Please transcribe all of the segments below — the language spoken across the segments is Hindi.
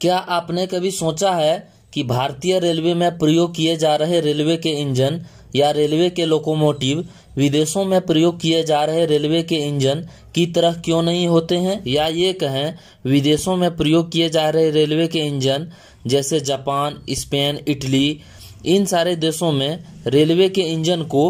क्या आपने कभी सोचा है कि भारतीय रेलवे में प्रयोग किए जा रहे रेलवे के इंजन या रेलवे के लोकोमोटिव विदेशों में प्रयोग किए जा रहे रेलवे के इंजन की तरह क्यों नहीं होते हैं या ये कहें विदेशों में प्रयोग किए जा रहे रेलवे के इंजन जैसे जापान स्पेन इटली इन सारे देशों में रेलवे के इंजन को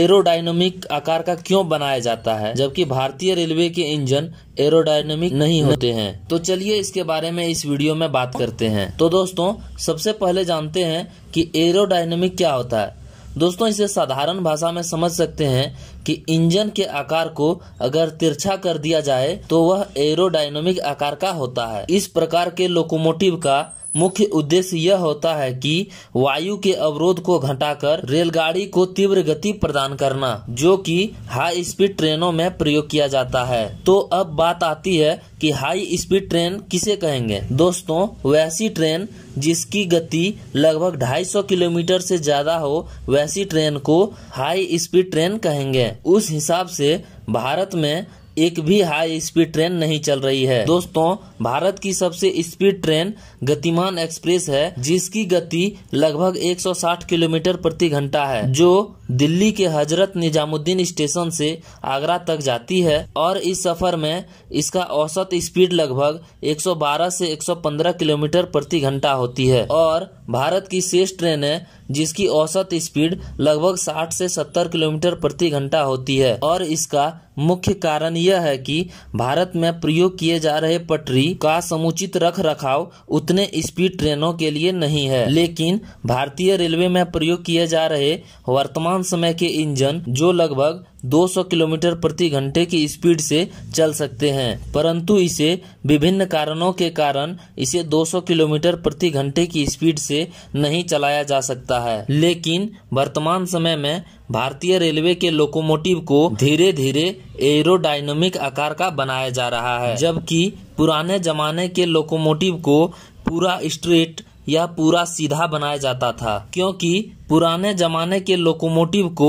एरोडायनामिक आकार का क्यों बनाया जाता है जबकि भारतीय रेलवे के इंजन एरोडायनामिक नहीं होते हैं तो चलिए इसके बारे में इस वीडियो में बात करते हैं तो दोस्तों सबसे पहले जानते हैं कि एरोडायनामिक क्या होता है दोस्तों इसे साधारण भाषा में समझ सकते हैं कि इंजन के आकार को अगर तिरछा कर दिया जाए तो वह एरोडायनामिक आकार का होता है इस प्रकार के लोकोमोटिव का मुख्य उद्देश्य यह होता है कि वायु के अवरोध को घटाकर रेलगाड़ी को तीव्र गति प्रदान करना जो कि हाई स्पीड ट्रेनों में प्रयोग किया जाता है तो अब बात आती है कि हाई स्पीड ट्रेन किसे कहेंगे दोस्तों वैसी ट्रेन जिसकी गति लगभग 250 किलोमीटर से ज्यादा हो वैसी ट्रेन को हाई स्पीड ट्रेन कहेंगे उस हिसाब से भारत में एक भी हाई स्पीड ट्रेन नहीं चल रही है दोस्तों भारत की सबसे स्पीड ट्रेन गतिमान एक्सप्रेस है जिसकी गति लगभग 160 किलोमीटर प्रति घंटा है जो दिल्ली के हजरत निजामुद्दीन स्टेशन से आगरा तक जाती है और इस सफ़र में इसका औसत स्पीड लगभग 112 से 115 किलोमीटर प्रति घंटा होती है और भारत की शेष है जिसकी औसत स्पीड लगभग 60 से 70 किलोमीटर प्रति घंटा होती है और इसका मुख्य कारण यह है कि भारत में प्रयोग किए जा रहे पटरी का समुचित रख रखाव उतने स्पीड ट्रेनों के लिए नहीं है लेकिन भारतीय रेलवे में प्रयोग किए जा रहे वर्तमान वर्तमान समय के इंजन जो लगभग 200 किलोमीटर प्रति घंटे की स्पीड से चल सकते हैं परंतु इसे विभिन्न कारणों के कारण इसे 200 किलोमीटर प्रति घंटे की स्पीड से नहीं चलाया जा सकता है लेकिन वर्तमान समय में भारतीय रेलवे के लोकोमोटिव को धीरे धीरे एरोडाइनमिक आकार का बनाया जा रहा है जबकि पुराने जमाने के लोकोमोटिव को पूरा स्ट्रीट यह पूरा सीधा बनाया जाता था क्योंकि पुराने जमाने के लोकोमोटिव को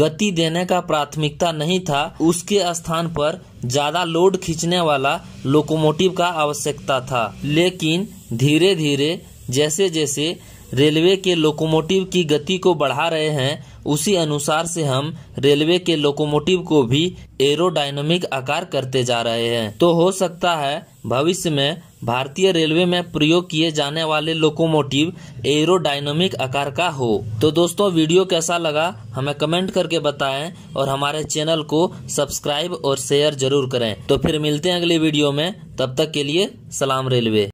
गति देने का प्राथमिकता नहीं था उसके स्थान पर ज्यादा लोड खींचने वाला लोकोमोटिव का आवश्यकता था लेकिन धीरे धीरे जैसे जैसे रेलवे के लोकोमोटिव की गति को बढ़ा रहे हैं उसी अनुसार से हम रेलवे के लोकोमोटिव को भी एरोडायनामिक आकार करते जा रहे हैं तो हो सकता है भविष्य में भारतीय रेलवे में प्रयोग किए जाने वाले लोकोमोटिव एरोडायनामिक आकार का हो तो दोस्तों वीडियो कैसा लगा हमें कमेंट करके बताएं और हमारे चैनल को सब्सक्राइब और शेयर जरूर करें तो फिर मिलते हैं अगले वीडियो में तब तक के लिए सलाम रेलवे